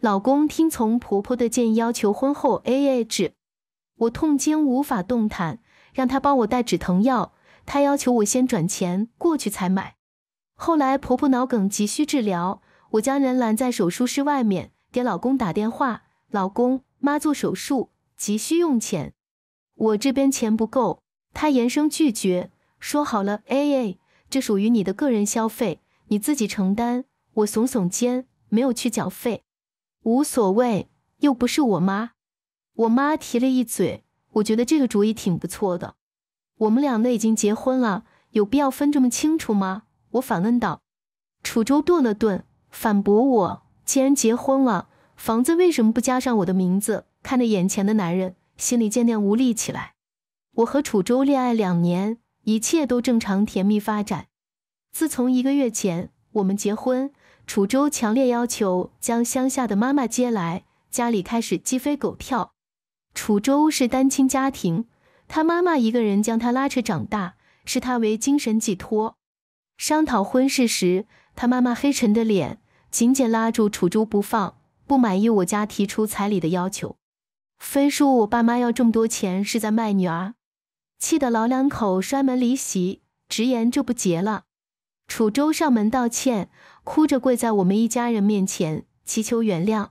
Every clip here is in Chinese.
老公听从婆婆的建议，要求婚后 A A 制。我痛经无法动弹，让他帮我带止疼药。他要求我先转钱过去才买。后来婆婆脑梗急需治疗，我将人拦在手术室外面，给老公打电话：“老公，妈做手术急需用钱，我这边钱不够。”他严声拒绝，说：“好了，A A，这属于你的个人消费，你自己承担。”我耸耸肩，没有去缴费。无所谓，又不是我妈。我妈提了一嘴，我觉得这个主意挺不错的。我们两个已经结婚了，有必要分这么清楚吗？我反问道。楚州顿了顿，反驳我：“既然结婚了，房子为什么不加上我的名字？”看着眼前的男人，心里渐渐无力起来。我和楚州恋爱两年，一切都正常甜蜜发展。自从一个月前我们结婚。楚州强烈要求将乡下的妈妈接来，家里开始鸡飞狗跳。楚州是单亲家庭，他妈妈一个人将他拉扯长大，视他为精神寄托。商讨婚事时，他妈妈黑沉的脸紧紧拉住楚州不放，不满意我家提出彩礼的要求，非说我爸妈要这么多钱是在卖女儿。气得老两口摔门离席，直言就不结了。楚州上门道歉。哭着跪在我们一家人面前祈求原谅，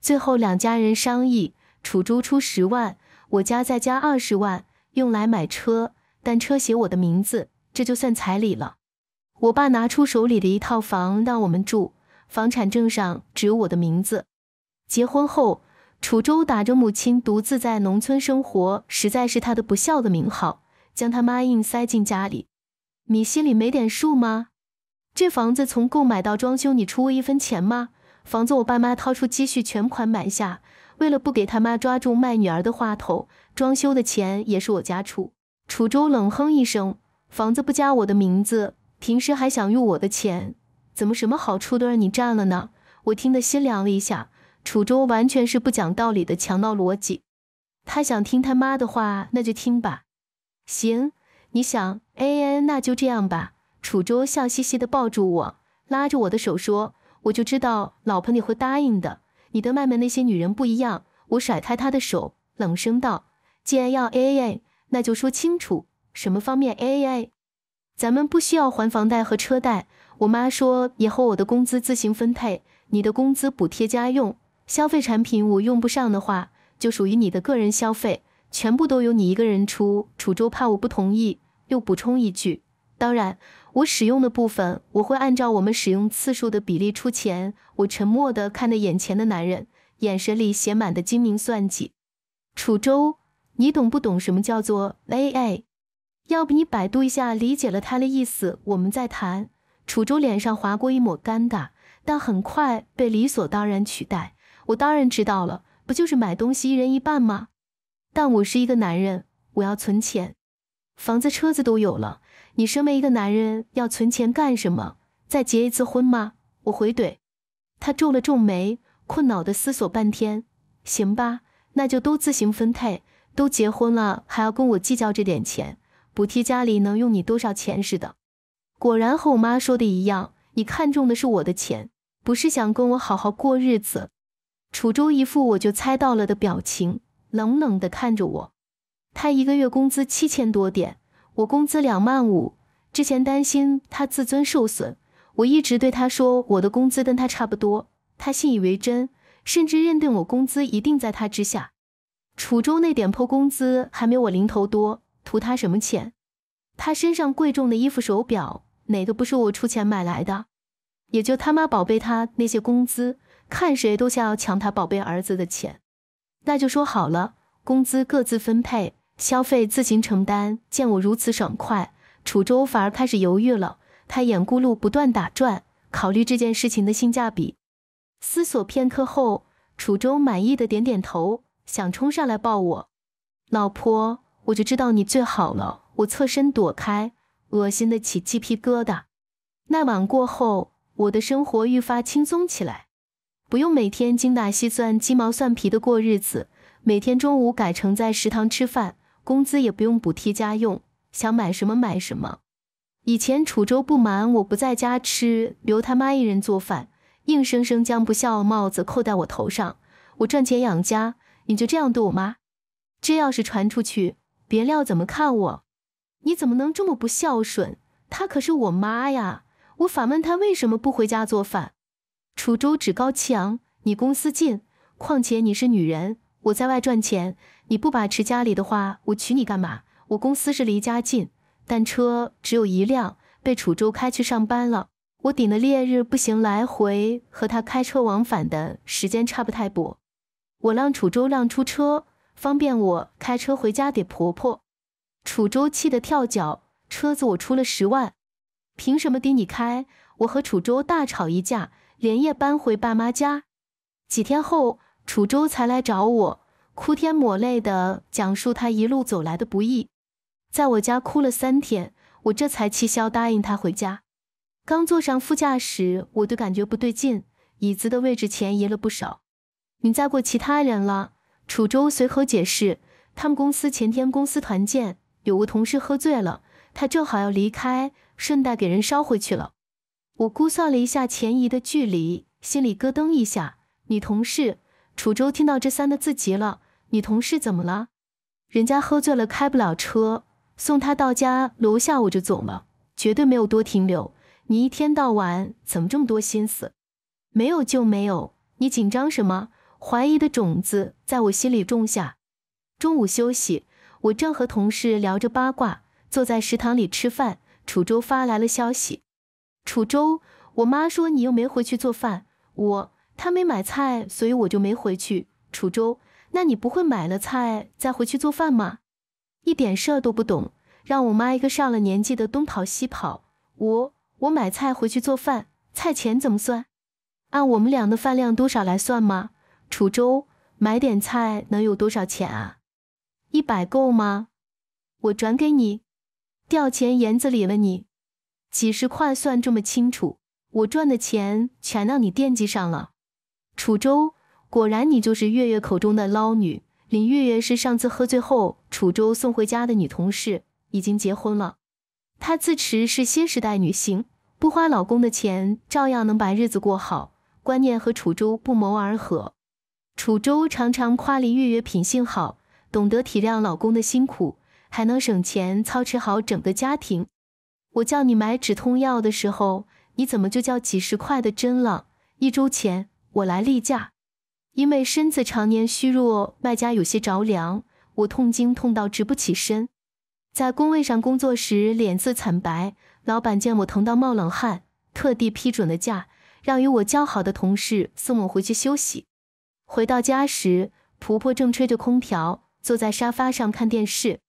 最后两家人商议，楚州出十万，我家再加二十万用来买车，但车写我的名字，这就算彩礼了。我爸拿出手里的一套房让我们住，房产证上只有我的名字。结婚后，楚州打着母亲独自在农村生活，实在是他的不孝的名号，将他妈硬塞进家里。你心里没点数吗？这房子从购买到装修，你出过一分钱吗？房子我爸妈掏出积蓄全款买下，为了不给他妈抓住卖女儿的话头，装修的钱也是我家出。楚州冷哼一声，房子不加我的名字，平时还想用我的钱，怎么什么好处都让你占了呢？我听得心凉了一下。楚州完全是不讲道理的强盗逻辑，他想听他妈的话，那就听吧。行，你想，哎，那就这样吧。楚州笑嘻嘻地抱住我，拉着我的手说：“我就知道，老婆你会答应的。你的外面那些女人不一样。”我甩开他的手，冷声道：“既然要 A A，那就说清楚，什么方面 A A？咱们不需要还房贷和车贷。我妈说，以后我的工资自行分配，你的工资补贴家用，消费产品我用不上的话，就属于你的个人消费，全部都由你一个人出。”楚州怕我不同意，又补充一句：“当然。”我使用的部分，我会按照我们使用次数的比例出钱。我沉默地看着眼前的男人，眼神里写满的精明算计。楚州，你懂不懂什么叫做 AA？要不你百度一下，理解了他的意思，我们再谈。楚州脸上划过一抹尴尬，但很快被理所当然取代。我当然知道了，不就是买东西一人一半吗？但我是一个男人，我要存钱。房子车子都有了，你身为一个男人要存钱干什么？再结一次婚吗？我回怼，他皱了皱眉，困恼地思索半天。行吧，那就都自行分配。都结婚了还要跟我计较这点钱，补贴家里能用你多少钱似的。果然和我妈说的一样，你看中的是我的钱，不是想跟我好好过日子。楚州一副我就猜到了的表情，冷冷地看着我。他一个月工资七千多点，我工资两万五。之前担心他自尊受损，我一直对他说我的工资跟他差不多。他信以为真，甚至认定我工资一定在他之下。楚州那点破工资还没我零头多，图他什么钱？他身上贵重的衣服、手表，哪个不是我出钱买来的？也就他妈宝贝他那些工资，看谁都像要抢他宝贝儿子的钱。那就说好了，工资各自分配。消费自行承担。见我如此爽快，楚州反而开始犹豫了。他眼咕噜不断打转，考虑这件事情的性价比。思索片刻后，楚州满意的点点头，想冲上来抱我。老婆，我就知道你最好了。我侧身躲开，恶心的起鸡皮疙瘩。那晚过后，我的生活愈发轻松起来，不用每天精打细算、鸡毛蒜皮的过日子。每天中午改成在食堂吃饭。工资也不用补贴家用，想买什么买什么。以前楚州不满我不在家吃，留他妈一人做饭，硬生生将不孝帽子扣在我头上。我赚钱养家，你就这样对我妈？这要是传出去，别料怎么看我？你怎么能这么不孝顺？她可是我妈呀！我反问他为什么不回家做饭。楚州趾高气昂：“你公司近，况且你是女人，我在外赚钱。”你不把持家里的话，我娶你干嘛？我公司是离家近，但车只有一辆，被楚州开去上班了。我顶的烈日不行，来回和他开车往返的时间差不太多。我让楚州让出车，方便我开车回家给婆婆。楚州气得跳脚，车子我出了十万，凭什么给你开？我和楚州大吵一架，连夜搬回爸妈家。几天后，楚州才来找我。哭天抹泪的讲述他一路走来的不易，在我家哭了三天，我这才气消答应他回家。刚坐上副驾驶，我就感觉不对劲，椅子的位置前移了不少。你载过其他人了？楚州随口解释，他们公司前天公司团建，有个同事喝醉了，他正好要离开，顺带给人捎回去了。我估算了一下前移的距离，心里咯噔一下。女同事楚州听到这三个字急了。你同事怎么了？人家喝醉了，开不了车，送他到家楼下我就走了，绝对没有多停留。你一天到晚怎么这么多心思？没有就没有，你紧张什么？怀疑的种子在我心里种下。中午休息，我正和同事聊着八卦，坐在食堂里吃饭。楚州发来了消息，楚州，我妈说你又没回去做饭，我她没买菜，所以我就没回去。楚州。那你不会买了菜再回去做饭吗？一点事儿都不懂，让我妈一个上了年纪的东跑西跑，我我买菜回去做饭，菜钱怎么算？按我们俩的饭量多少来算吗？楚州买点菜能有多少钱啊？一百够吗？我转给你，掉钱眼子里了你，几十块算这么清楚？我赚的钱全让你惦记上了，楚州。果然，你就是月月口中的捞女林月月。是上次喝醉后，楚州送回家的女同事，已经结婚了。她自持是新时代女性，不花老公的钱，照样能把日子过好。观念和楚州不谋而合。楚州常常夸林月月品性好，懂得体谅老公的辛苦，还能省钱操持好整个家庭。我叫你买止痛药的时候，你怎么就叫几十块的针了？一周前我来例假。因为身子常年虚弱，外加有些着凉，我痛经痛到直不起身，在工位上工作时脸色惨白。老板见我疼到冒冷汗，特地批准了假，让与我交好的同事送我回去休息。回到家时，婆婆正吹着空调，坐在沙发上看电视。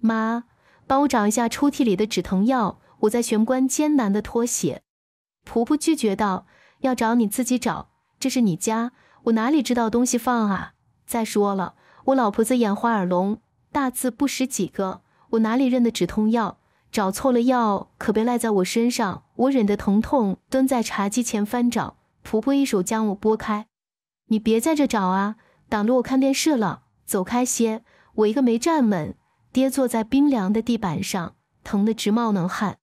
妈，帮我找一下抽屉里的止疼药。我在玄关艰难地脱鞋，婆婆拒绝道：“要找你自己找，这是你家。”我哪里知道东西放啊！再说了，我老婆子眼花耳聋，大字不识几个，我哪里认得止痛药？找错了药可别赖在我身上！我忍着疼痛蹲在茶几前翻找，婆婆一手将我拨开：“你别在这找啊，挡着我看电视了，走开些！”我一个没站稳，跌坐在冰凉的地板上，疼得直冒冷汗。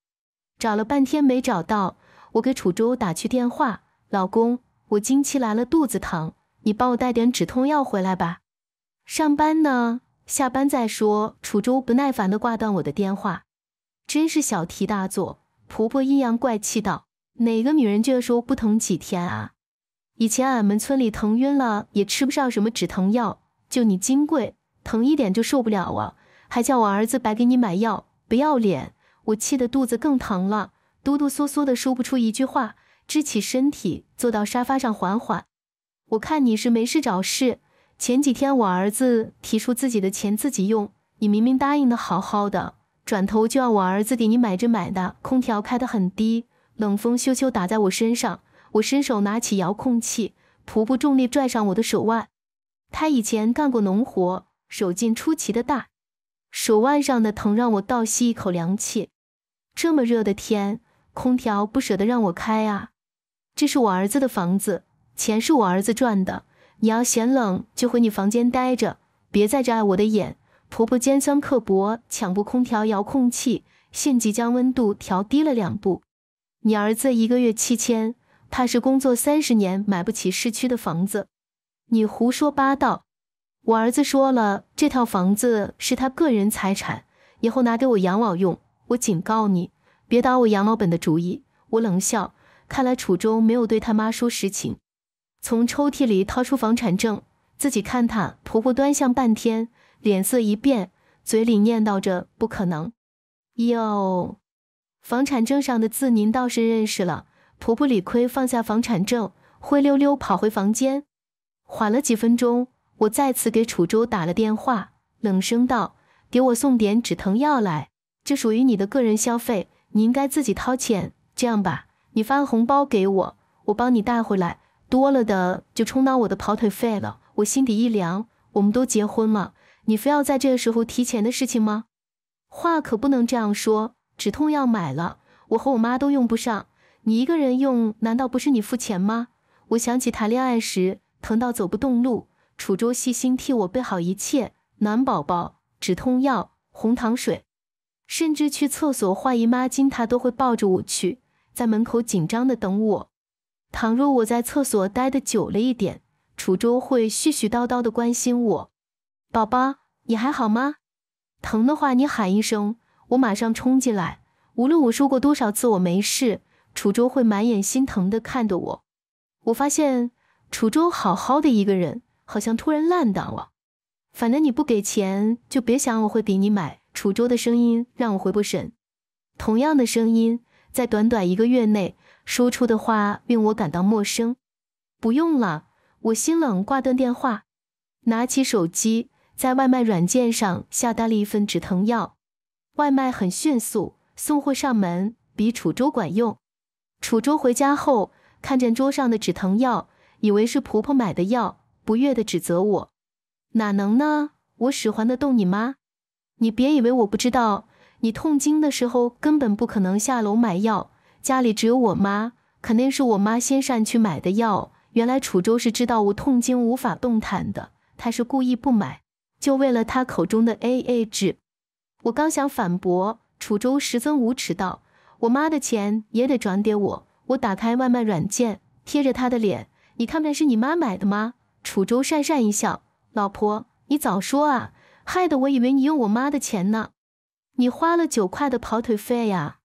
找了半天没找到，我给楚州打去电话：“老公，我经期来了，肚子疼。”你帮我带点止痛药回来吧。上班呢，下班再说。楚州不耐烦地挂断我的电话，真是小题大做。婆婆阴阳怪气道：“哪个女人这时说不疼几天啊？以前俺们村里疼晕了也吃不上什么止疼药，就你金贵，疼一点就受不了啊，还叫我儿子白给你买药，不要脸！我气得肚子更疼了，哆哆嗦嗦地说不出一句话，支起身体坐到沙发上缓缓。”我看你是没事找事。前几天我儿子提出自己的钱自己用，你明明答应的好好的，转头就要我儿子给你买这买那。空调开得很低，冷风咻咻打在我身上。我伸手拿起遥控器，徒步重力拽上我的手腕。他以前干过农活，手劲出奇的大，手腕上的疼让我倒吸一口凉气。这么热的天，空调不舍得让我开啊。这是我儿子的房子。钱是我儿子赚的，你要嫌冷就回你房间待着，别在这碍我的眼。婆婆尖酸刻薄，抢过空调遥控器，迅即将温度调低了两度。你儿子一个月七千，怕是工作三十年买不起市区的房子。你胡说八道！我儿子说了，这套房子是他个人财产，以后拿给我养老用。我警告你，别打我养老本的主意。我冷笑，看来楚州没有对他妈说实情。从抽屉里掏出房产证，自己看。她婆婆端详半天，脸色一变，嘴里念叨着：“不可能！”哟，房产证上的字您倒是认识了。婆婆理亏，放下房产证，灰溜溜跑回房间。缓了几分钟，我再次给楚州打了电话，冷声道：“给我送点止疼药来，这属于你的个人消费，你应该自己掏钱。这样吧，你发红包给我，我帮你带回来。”多了的就充当我的跑腿费了，我心底一凉。我们都结婚了，你非要在这个时候提钱的事情吗？话可不能这样说。止痛药买了，我和我妈都用不上，你一个人用，难道不是你付钱吗？我想起谈恋爱时疼到走不动路，楚州细心替我备好一切，暖宝宝、止痛药、红糖水，甚至去厕所换姨妈巾，他都会抱着我去，在门口紧张的等我。倘若我在厕所待的久了一点，楚州会絮絮叨叨的关心我：“宝宝，你还好吗？疼的话你喊一声，我马上冲进来。”无论我说过多少次我没事，楚州会满眼心疼的看着我。我发现楚州好好的一个人，好像突然烂档了。反正你不给钱，就别想我会给你买。楚州的声音让我回过神。同样的声音，在短短一个月内。说出的话令我感到陌生。不用了，我心冷，挂断电话，拿起手机，在外卖软件上下单了一份止疼药。外卖很迅速，送货上门，比楚州管用。楚州回家后看见桌上的止疼药，以为是婆婆买的药，不悦地指责我：“哪能呢？我使唤得动你吗？你别以为我不知道，你痛经的时候根本不可能下楼买药。”家里只有我妈，肯定是我妈先上去买的药。原来楚州是知道我痛经无法动弹的，他是故意不买，就为了他口中的 A A 制。我刚想反驳，楚州十分无耻道：“我妈的钱也得转给我。”我打开外卖软件，贴着他的脸：“你看不见是你妈买的吗？”楚州讪讪一笑：“老婆，你早说啊，害得我以为你用我妈的钱呢。你花了九块的跑腿费呀。”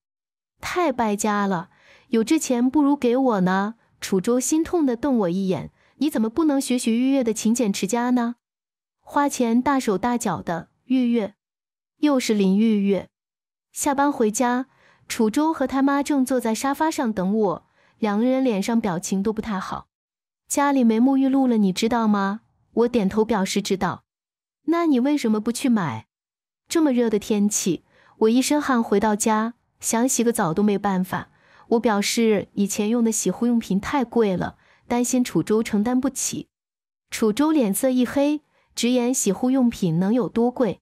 太败家了，有这钱不如给我呢。楚州心痛的瞪我一眼，你怎么不能学学月月的勤俭持家呢？花钱大手大脚的月月，又是林月月。下班回家，楚州和他妈正坐在沙发上等我，两个人脸上表情都不太好。家里没沐浴露了，你知道吗？我点头表示知道。那你为什么不去买？这么热的天气，我一身汗回到家。想洗个澡都没办法，我表示以前用的洗护用品太贵了，担心楚州承担不起。楚州脸色一黑，直言洗护用品能有多贵？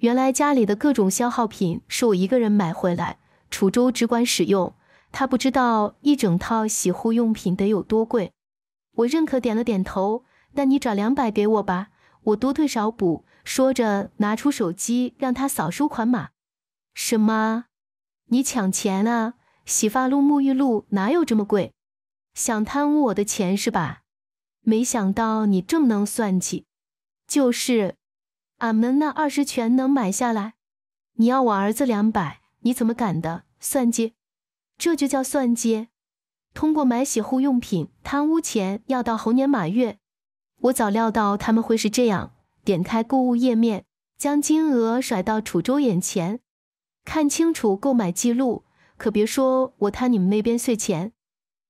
原来家里的各种消耗品是我一个人买回来，楚州只管使用，他不知道一整套洗护用品得有多贵。我认可，点了点头。那你转两百给我吧，我多退少补。说着拿出手机让他扫收款码。什么？你抢钱啊！洗发露、沐浴露哪有这么贵？想贪污我的钱是吧？没想到你这么能算计，就是，俺们那二十全能买下来？你要我儿子两百？你怎么敢的？算计，这就叫算计。通过买洗护用品贪污钱，要到猴年马月？我早料到他们会是这样。点开购物页面，将金额甩到楚州眼前。看清楚购买记录，可别说我贪你们那边碎钱，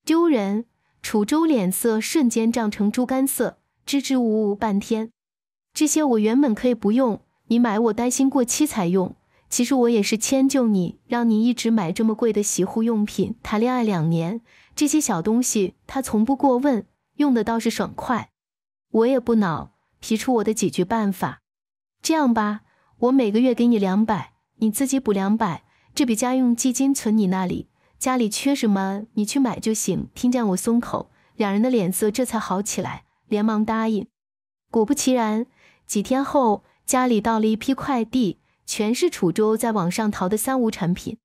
丢人！楚州脸色瞬间涨成猪肝色，支支吾吾半天。这些我原本可以不用，你买我担心过期才用。其实我也是迁就你，让你一直买这么贵的洗护用品。谈恋爱两年，这些小东西他从不过问，用的倒是爽快，我也不恼。提出我的解决办法，这样吧，我每个月给你两百。你自己补两百，这笔家用基金存你那里。家里缺什么，你去买就行。听见我松口，两人的脸色这才好起来，连忙答应。果不其然，几天后家里到了一批快递，全是楚州在网上淘的三无产品。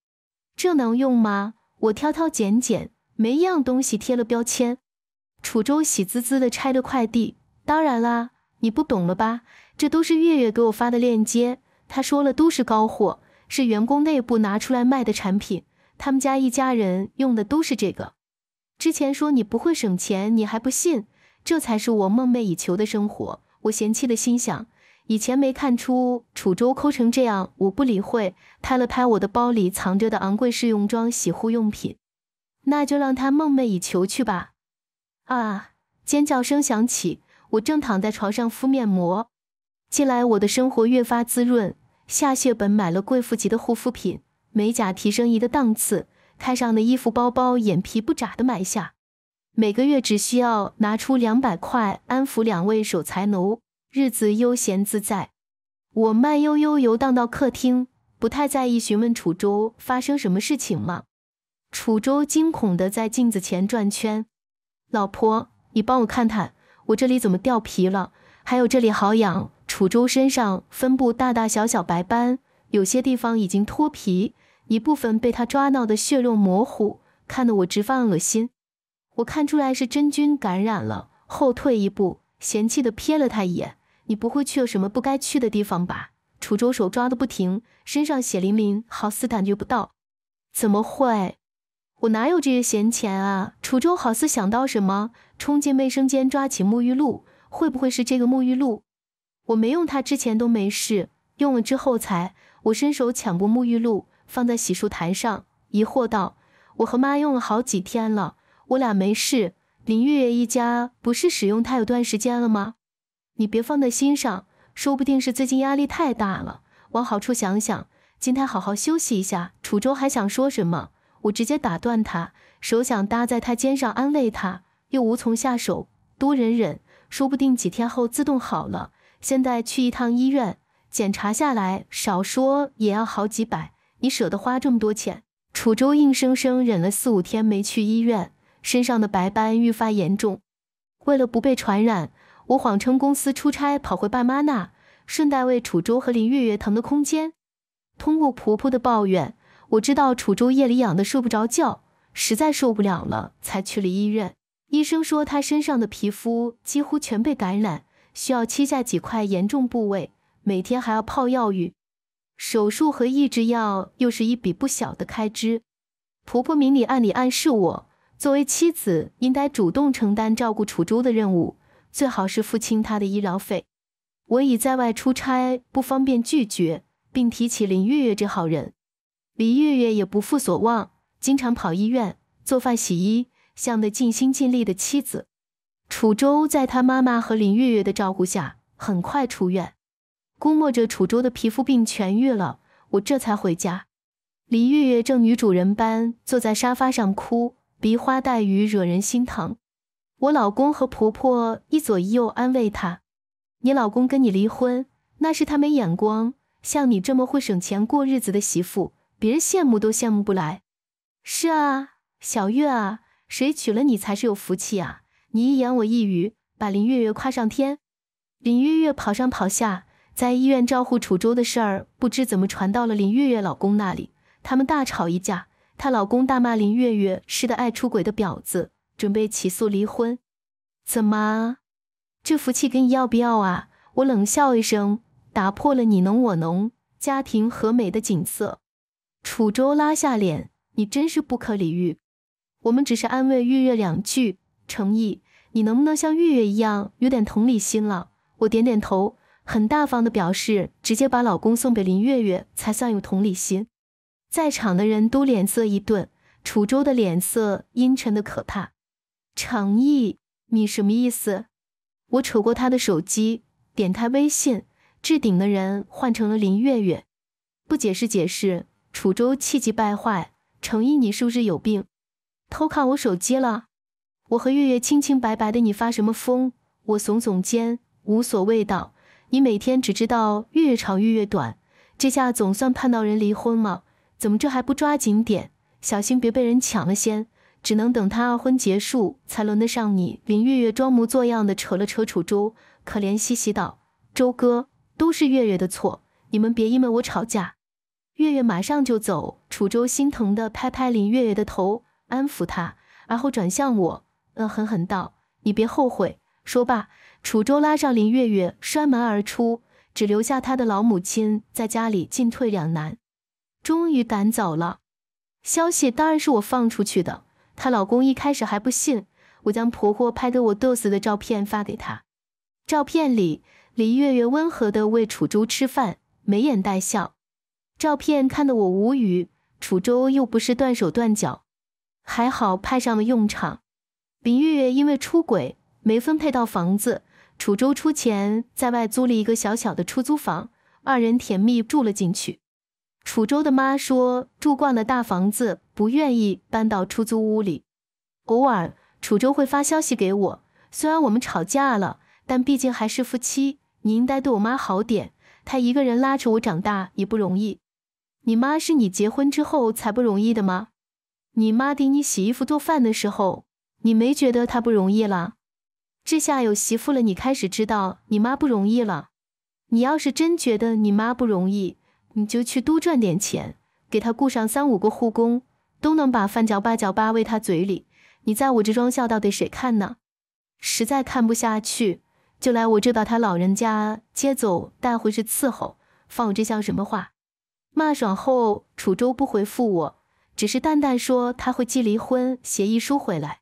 这能用吗？我挑挑拣拣，没一样东西贴了标签。楚州喜滋滋的拆了快递。当然啦，你不懂了吧？这都是月月给我发的链接。他说了，都是高货，是员工内部拿出来卖的产品。他们家一家人用的都是这个。之前说你不会省钱，你还不信？这才是我梦寐以求的生活。我嫌弃的心想，以前没看出楚州抠成这样，我不理会，拍了拍我的包里藏着的昂贵试用装洗护用品。那就让他梦寐以求去吧。啊！尖叫声响起，我正躺在床上敷面膜。近来我的生活越发滋润。下血本买了贵妇级的护肤品，美甲提升一个档次，看上的衣服包包，眼皮不眨的买下。每个月只需要拿出两百块安抚两位守财奴，日子悠闲自在。我慢悠悠游荡到客厅，不太在意询问楚州发生什么事情吗？楚州惊恐的在镜子前转圈，老婆，你帮我看看，我这里怎么掉皮了？还有这里好痒。楚州身上分布大大小小白斑，有些地方已经脱皮，一部分被他抓挠的血肉模糊，看得我直犯恶心。我看出来是真菌感染了，后退一步，嫌弃的瞥了他一眼：“你不会去了什么不该去的地方吧？”楚州手抓的不停，身上血淋淋，好似感觉不到。怎么会？我哪有这些闲钱啊？楚州好似想到什么，冲进卫生间抓起沐浴露，会不会是这个沐浴露？我没用它之前都没事，用了之后才。我伸手抢过沐浴露，放在洗漱台上，疑惑道：“我和妈用了好几天了，我俩没事。林月月一家不是使用它有段时间了吗？你别放在心上，说不定是最近压力太大了。往好处想想，今天好好休息一下。”楚州还想说什么，我直接打断他，手想搭在他肩上安慰他，又无从下手，多忍忍，说不定几天后自动好了。现在去一趟医院检查下来，少说也要好几百。你舍得花这么多钱？楚州硬生生忍了四五天没去医院，身上的白斑愈发严重。为了不被传染，我谎称公司出差，跑回爸妈那，顺带为楚州和林月月腾的空间。通过婆婆的抱怨，我知道楚州夜里痒的睡不着觉，实在受不了了，才去了医院。医生说他身上的皮肤几乎全被感染。需要切下几块严重部位，每天还要泡药浴，手术和抑制药又是一笔不小的开支。婆婆明里暗里暗示我，作为妻子应该主动承担照顾楚珠的任务，最好是付清她的医疗费。我已在外出差，不方便拒绝，并提起林月月这好人。林月月也不负所望，经常跑医院、做饭、洗衣，像个尽心尽力的妻子。楚州在他妈妈和林月月的照顾下很快出院，估摸着楚州的皮肤病痊愈了，我这才回家。林月月正女主人般坐在沙发上哭，鼻花带雨，惹人心疼。我老公和婆婆一左一右安慰她：“你老公跟你离婚，那是他没眼光。像你这么会省钱过日子的媳妇，别人羡慕都羡慕不来。”“是啊，小月啊，谁娶了你才是有福气啊！”你一言我一语，把林月月夸上天。林月月跑上跑下，在医院招呼楚州的事儿，不知怎么传到了林月月老公那里。他们大吵一架，她老公大骂林月月是个爱出轨的婊子，准备起诉离婚。怎么，这福气给你要不要啊？我冷笑一声，打破了你侬我侬、家庭和美的景色。楚州拉下脸，你真是不可理喻。我们只是安慰月月两句。诚意，你能不能像月月一样有点同理心了？我点点头，很大方的表示，直接把老公送给林月月才算有同理心。在场的人都脸色一顿，楚州的脸色阴沉的可怕。诚意，你什么意思？我扯过他的手机，点开微信，置顶的人换成了林月月。不解释解释，楚州气急败坏。诚意，你是不是有病？偷看我手机了？我和月月清清白白的，你发什么疯？我耸耸肩，无所谓道：“你每天只知道月月长月月短，这下总算盼到人离婚了。怎么这还不抓紧点，小心别被人抢了先？只能等他二婚结束，才轮得上你。”林月月装模作样的扯了扯楚州，可怜兮兮道：“周哥，都是月月的错，你们别因为我吵架。”月月马上就走，楚州心疼的拍拍林月月的头，安抚她，然后转向我。恶狠狠道：“你别后悔！”说罢，楚州拉上林月月摔门而出，只留下他的老母亲在家里进退两难。终于赶走了，消息当然是我放出去的。她老公一开始还不信，我将婆婆拍得我嘚瑟的照片发给他。照片里，林月月温和的喂楚州吃饭，眉眼带笑。照片看得我无语。楚州又不是断手断脚，还好派上了用场。林月月因为出轨没分配到房子，楚州出钱在外租了一个小小的出租房，二人甜蜜住了进去。楚州的妈说住惯了大房子，不愿意搬到出租屋里。偶尔楚州会发消息给我，虽然我们吵架了，但毕竟还是夫妻，你应该对我妈好点。她一个人拉着我长大也不容易。你妈是你结婚之后才不容易的吗？你妈给你洗衣服做饭的时候。你没觉得他不容易了？这下有媳妇了，你开始知道你妈不容易了。你要是真觉得你妈不容易，你就去多赚点钱，给她雇上三五个护工，都能把饭嚼吧嚼吧喂她嘴里。你在我这装孝道给谁看呢？实在看不下去，就来我这把他老人家接走带回去伺候。放我这像什么话？骂爽后，楚州不回复我，只是淡淡说他会寄离婚协议书回来。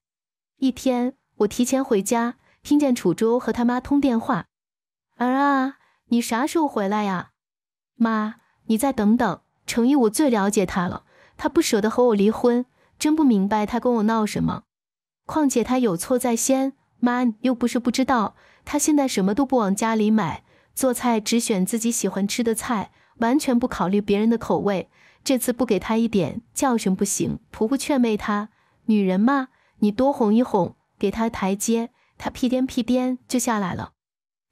一天，我提前回家，听见楚州和他妈通电话。儿啊，你啥时候回来呀？妈，你再等等，程毅我最了解他了，他不舍得和我离婚，真不明白他跟我闹什么。况且他有错在先，妈又不是不知道，他现在什么都不往家里买，做菜只选自己喜欢吃的菜，完全不考虑别人的口味。这次不给他一点教训不行。婆婆劝慰他，女人嘛。你多哄一哄，给他台阶，他屁颠屁颠就下来了。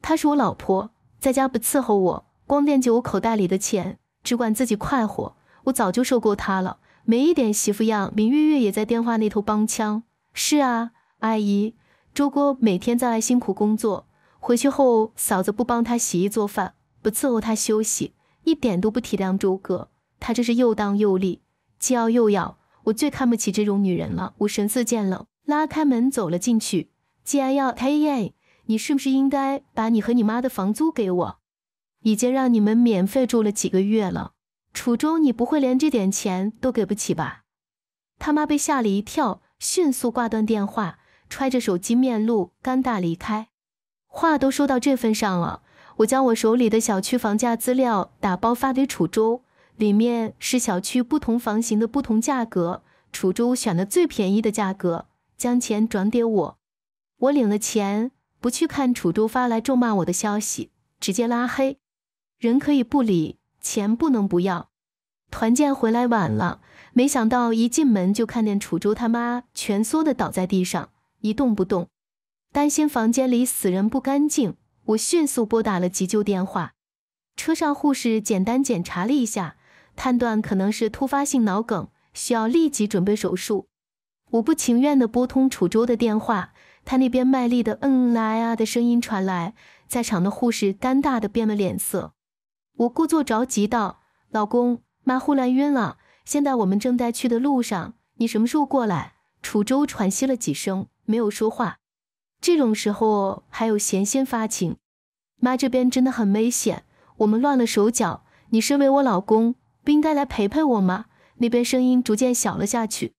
她是我老婆，在家不伺候我，光惦记我口袋里的钱，只管自己快活。我早就受够他了，没一点媳妇样。明月月也在电话那头帮腔：“是啊，阿姨，周哥每天在外辛苦工作，回去后嫂子不帮他洗衣做饭，不伺候他休息，一点都不体谅周哥。他这是又当又立，既要又要。”我最看不起这种女人了。我神色渐冷，拉开门走了进去。既然要，你是不是应该把你和你妈的房租给我？已经让你们免费住了几个月了。楚州，你不会连这点钱都给不起吧？他妈被吓了一跳，迅速挂断电话，揣着手机面露尴尬离开。话都说到这份上了，我将我手里的小区房价资料打包发给楚州。里面是小区不同房型的不同价格，楚州选了最便宜的价格，将钱转给我。我领了钱，不去看楚州发来咒骂我的消息，直接拉黑。人可以不理，钱不能不要。团建回来晚了，没想到一进门就看见楚州他妈蜷缩的倒在地上，一动不动。担心房间里死人不干净，我迅速拨打了急救电话。车上护士简单检查了一下。判断可能是突发性脑梗，需要立即准备手术。我不情愿地拨通楚州的电话，他那边卖力的嗯啊啊的声音传来，在场的护士尴尬的变了脸色。我故作着急道：“老公，妈忽然晕了，现在我们正在去的路上，你什么时候过来？”楚州喘息了几声，没有说话。这种时候还有闲心发情，妈这边真的很危险，我们乱了手脚。你身为我老公。不应该来陪陪我吗？那边声音逐渐小了下去。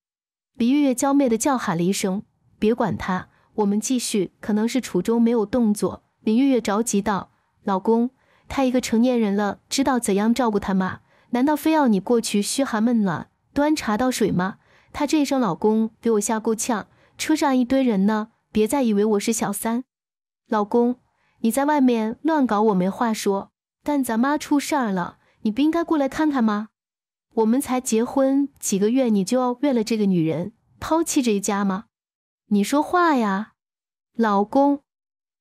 李月月娇媚的叫喊了一声：“别管他，我们继续。”可能是楚中没有动作，李月月着急道：“老公，他一个成年人了，知道怎样照顾他吗？难道非要你过去嘘寒问暖、端茶倒水吗？”他这一声“老公”给我吓够呛。车上一堆人呢，别再以为我是小三。老公，你在外面乱搞我没话说，但咱妈出事儿了。你不应该过来看看吗？我们才结婚几个月，你就要为了这个女人抛弃这一家吗？你说话呀，老公，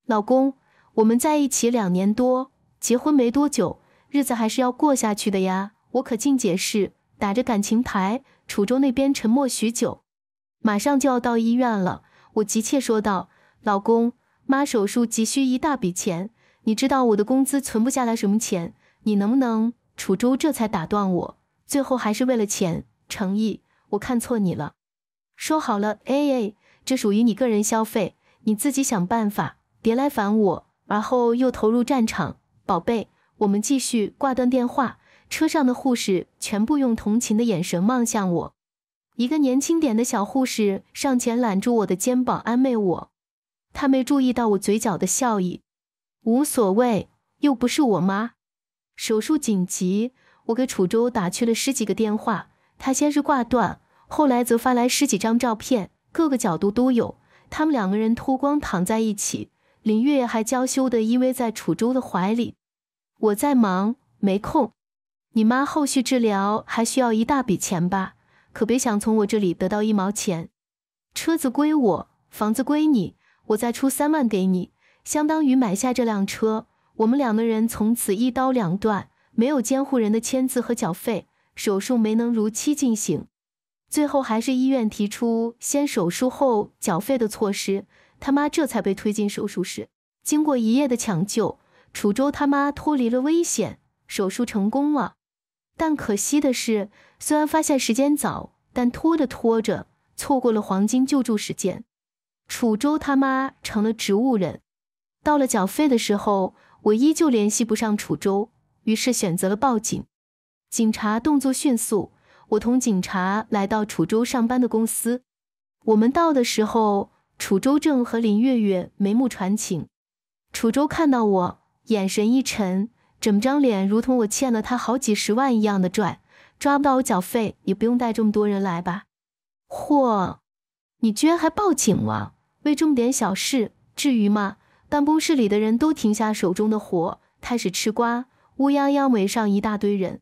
老公，我们在一起两年多，结婚没多久，日子还是要过下去的呀。我可劲解释，打着感情牌。楚州那边沉默许久，马上就要到医院了，我急切说道：“老公，妈手术急需一大笔钱，你知道我的工资存不下来什么钱，你能不能？”楚珠这才打断我，最后还是为了钱，诚意，我看错你了。说好了，A A，这属于你个人消费，你自己想办法，别来烦我。而后又投入战场，宝贝，我们继续。挂断电话，车上的护士全部用同情的眼神望向我，一个年轻点的小护士上前揽住我的肩膀安慰我，他没注意到我嘴角的笑意，无所谓，又不是我妈。手术紧急，我给楚州打去了十几个电话，他先是挂断，后来则发来十几张照片，各个角度都有。他们两个人脱光躺在一起，林月还娇羞的依偎在楚州的怀里。我在忙，没空。你妈后续治疗还需要一大笔钱吧？可别想从我这里得到一毛钱。车子归我，房子归你，我再出三万给你，相当于买下这辆车。我们两个人从此一刀两断，没有监护人的签字和缴费，手术没能如期进行。最后还是医院提出先手术后缴费的措施，他妈这才被推进手术室。经过一夜的抢救，楚州他妈脱离了危险，手术成功了。但可惜的是，虽然发现时间早，但拖着拖着，错过了黄金救助时间，楚州他妈成了植物人。到了缴费的时候。我依旧联系不上楚州，于是选择了报警。警察动作迅速，我同警察来到楚州上班的公司。我们到的时候，楚州正和林月月眉目传情。楚州看到我，眼神一沉，整张脸如同我欠了他好几十万一样的拽。抓不到我缴费，也不用带这么多人来吧？嚯，你居然还报警了？为这么点小事，至于吗？办公室里的人都停下手中的活，开始吃瓜，乌泱泱围上一大堆人。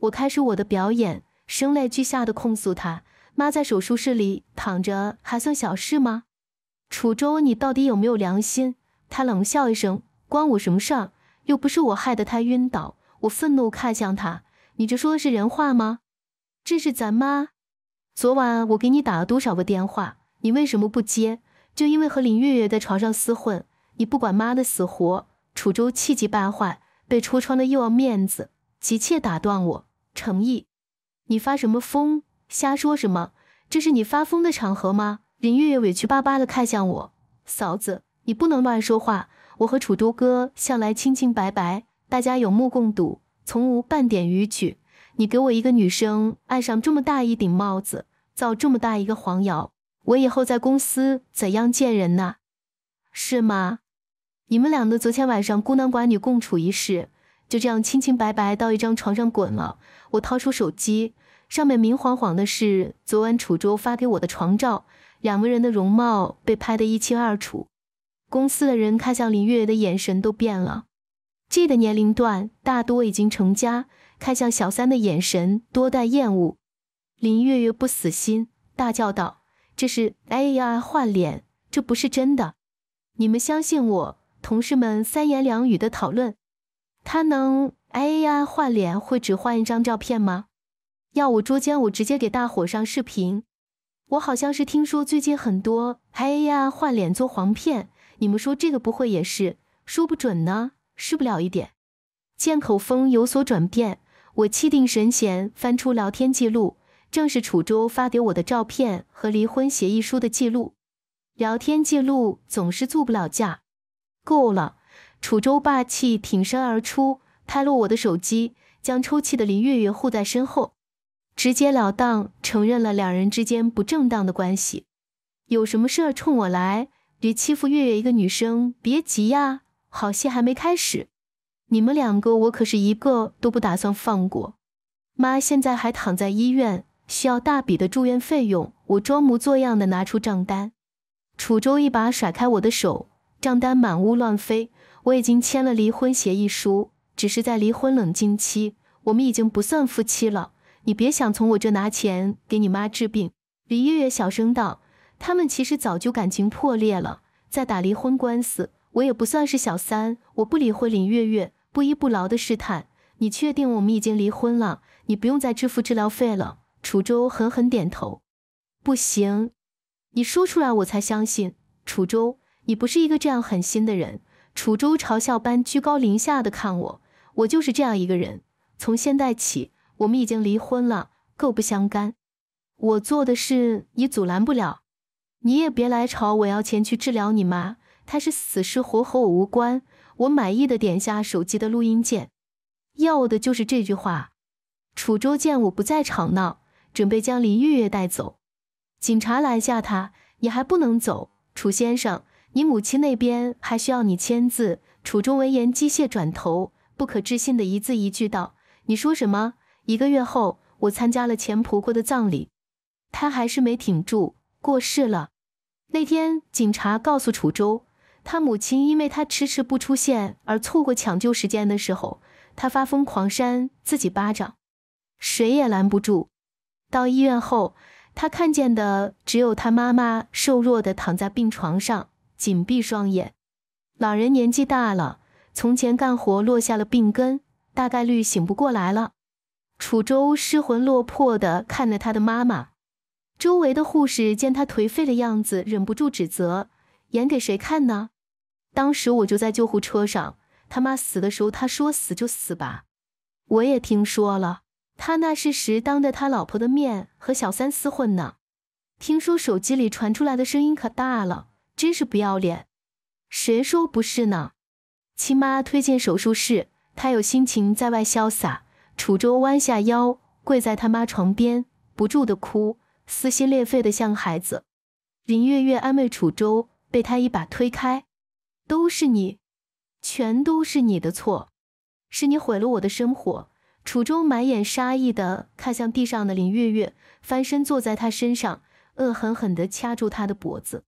我开始我的表演，声泪俱下的控诉他妈在手术室里躺着还算小事吗？楚州，你到底有没有良心？他冷笑一声，关我什么事儿？又不是我害得他晕倒。我愤怒看向他，你这说的是人话吗？这是咱妈。昨晚我给你打了多少个电话，你为什么不接？就因为和林月月在床上厮混？你不管妈的死活！楚州气急败坏，被戳穿了又要面子，急切打断我：“诚毅，你发什么疯？瞎说什么？这是你发疯的场合吗？”林月月委屈巴巴地看向我：“嫂子，你不能乱说话。我和楚都哥向来清清白白，大家有目共睹，从无半点逾矩。你给我一个女生爱上这么大一顶帽子，造这么大一个黄谣，我以后在公司怎样见人呐？是吗？”你们两个昨天晚上孤男寡女共处一室，就这样清清白白到一张床上滚了。我掏出手机，上面明晃晃的是昨晚楚州发给我的床照，两个人的容貌被拍得一清二楚。公司的人看向林月月的眼神都变了，这个年龄段大多已经成家，看向小三的眼神多带厌恶。林月月不死心，大叫道：“这是 AI 换脸，这不是真的，你们相信我。”同事们三言两语的讨论，他能哎呀换脸会只换一张照片吗？要我捉奸，我直接给大伙上视频。我好像是听说最近很多哎呀换脸做黄片，你们说这个不会也是说不准呢，试不了一点。见口风有所转变，我气定神闲翻出聊天记录，正是楚州发给我的照片和离婚协议书的记录。聊天记录总是做不了假。够了！楚州霸气挺身而出，拍落我的手机，将抽泣的林月月护在身后，直截了当承认了两人之间不正当的关系。有什么事儿冲我来，别欺负月月一个女生。别急呀，好戏还没开始。你们两个，我可是一个都不打算放过。妈现在还躺在医院，需要大笔的住院费用。我装模作样的拿出账单，楚州一把甩开我的手。账单满屋乱飞，我已经签了离婚协议书，只是在离婚冷静期，我们已经不算夫妻了。你别想从我这拿钱给你妈治病。”林月月小声道，“他们其实早就感情破裂了，在打离婚官司。我也不算是小三，我不理会林月月，不依不饶的试探。你确定我们已经离婚了？你不用再支付治疗费了。”楚州狠狠点头，“不行，你说出来我才相信。”楚州。你不是一个这样狠心的人，楚州嘲笑般居高临下的看我，我就是这样一个人。从现在起，我们已经离婚了，各不相干。我做的事你阻拦不了，你也别来吵我要钱去治疗你妈，她是死是活和我无关。我满意的点下手机的录音键，要的就是这句话。楚州见我不在场闹，准备将林月月带走，警察拦下他，你还不能走，楚先生。你母亲那边还需要你签字。楚中闻言机械转头，不可置信的一字一句道：“你说什么？一个月后，我参加了前婆婆的葬礼，她还是没挺住，过世了。那天，警察告诉楚州，他母亲因为他迟迟不出现而错过抢救时间的时候，他发疯狂扇自己巴掌，谁也拦不住。到医院后，他看见的只有他妈妈瘦弱的躺在病床上。”紧闭双眼，老人年纪大了，从前干活落下了病根，大概率醒不过来了。楚州失魂落魄地看着他的妈妈，周围的护士见他颓废的样子，忍不住指责：“演给谁看呢？”当时我就在救护车上，他妈死的时候，他说死就死吧。我也听说了，他那时当着他老婆的面和小三厮混呢，听说手机里传出来的声音可大了。真是不要脸！谁说不是呢？亲妈推荐手术室，她有心情在外潇洒。楚州弯下腰，跪在他妈床边，不住的哭，撕心裂肺的像孩子。林月月安慰楚州，被他一把推开。都是你，全都是你的错，是你毁了我的生活。楚州满眼杀意的看向地上的林月月，翻身坐在她身上，恶狠狠的掐住她的脖子。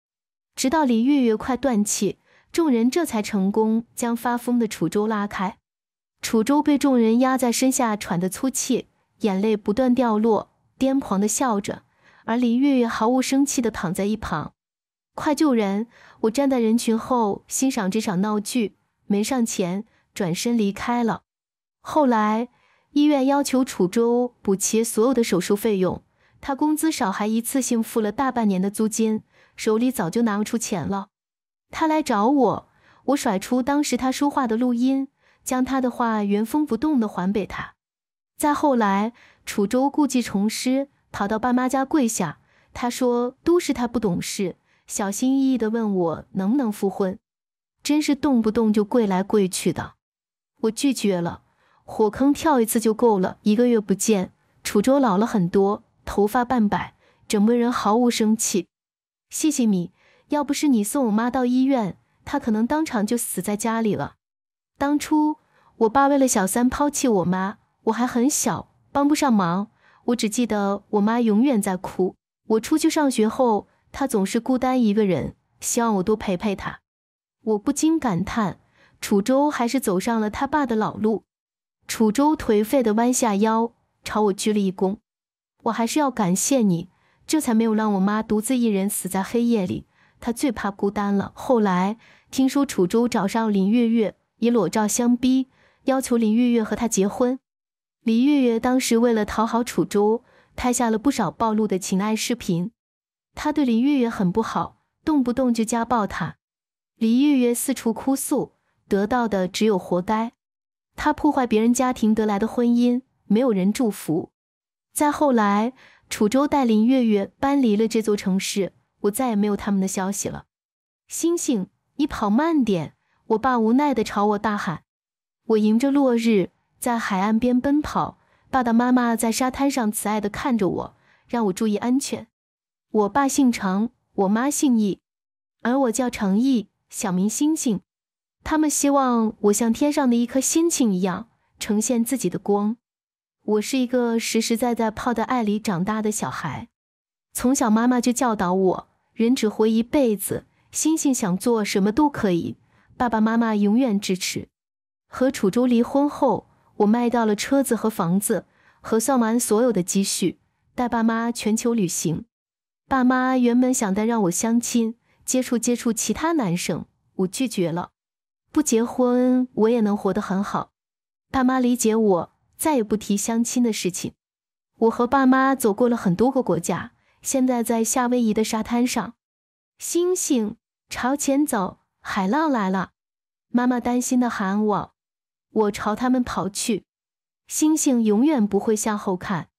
直到林月月快断气，众人这才成功将发疯的楚州拉开。楚州被众人压在身下，喘的粗气，眼泪不断掉落，癫狂的笑着。而林月月毫无生气的躺在一旁。快救人！我站在人群后，欣赏这场闹剧，没上前，转身离开了。后来医院要求楚州补齐所有的手术费用，他工资少，还一次性付了大半年的租金。手里早就拿不出钱了，他来找我，我甩出当时他说话的录音，将他的话原封不动的还给他。再后来，楚州故技重施，跑到爸妈家跪下，他说都是他不懂事，小心翼翼的问我能不能复婚，真是动不动就跪来跪去的。我拒绝了，火坑跳一次就够了。一个月不见，楚州老了很多，头发半白，整个人毫无生气。谢谢你，要不是你送我妈到医院，她可能当场就死在家里了。当初我爸为了小三抛弃我妈，我还很小，帮不上忙。我只记得我妈永远在哭。我出去上学后，她总是孤单一个人，希望我多陪陪她。我不禁感叹，楚州还是走上了他爸的老路。楚州颓废的弯下腰，朝我鞠了一躬。我还是要感谢你。这才没有让我妈独自一人死在黑夜里，她最怕孤单了。后来听说楚州找上林月月，以裸照相逼，要求林月月和他结婚。林月月当时为了讨好楚州，拍下了不少暴露的情爱视频。他对林月月很不好，动不动就家暴她。林月月四处哭诉，得到的只有活该。他破坏别人家庭得来的婚姻，没有人祝福。再后来。楚州带林月月搬离了这座城市，我再也没有他们的消息了。星星，你跑慢点！我爸无奈地朝我大喊。我迎着落日，在海岸边奔跑。爸爸妈妈在沙滩上慈爱地看着我，让我注意安全。我爸姓常，我妈姓易，而我叫常易，小名星星。他们希望我像天上的一颗星星一样，呈现自己的光。我是一个实实在在泡在爱里长大的小孩，从小妈妈就教导我，人只活一辈子，星星想做什么都可以，爸爸妈妈永远支持。和楚州离婚后，我卖掉了车子和房子，和算完所有的积蓄，带爸妈全球旅行。爸妈原本想带让我相亲，接触接触其他男生，我拒绝了，不结婚我也能活得很好，爸妈理解我。再也不提相亲的事情。我和爸妈走过了很多个国家，现在在夏威夷的沙滩上，星星朝前走，海浪来了，妈妈担心地喊我，我朝他们跑去。星星永远不会向后看。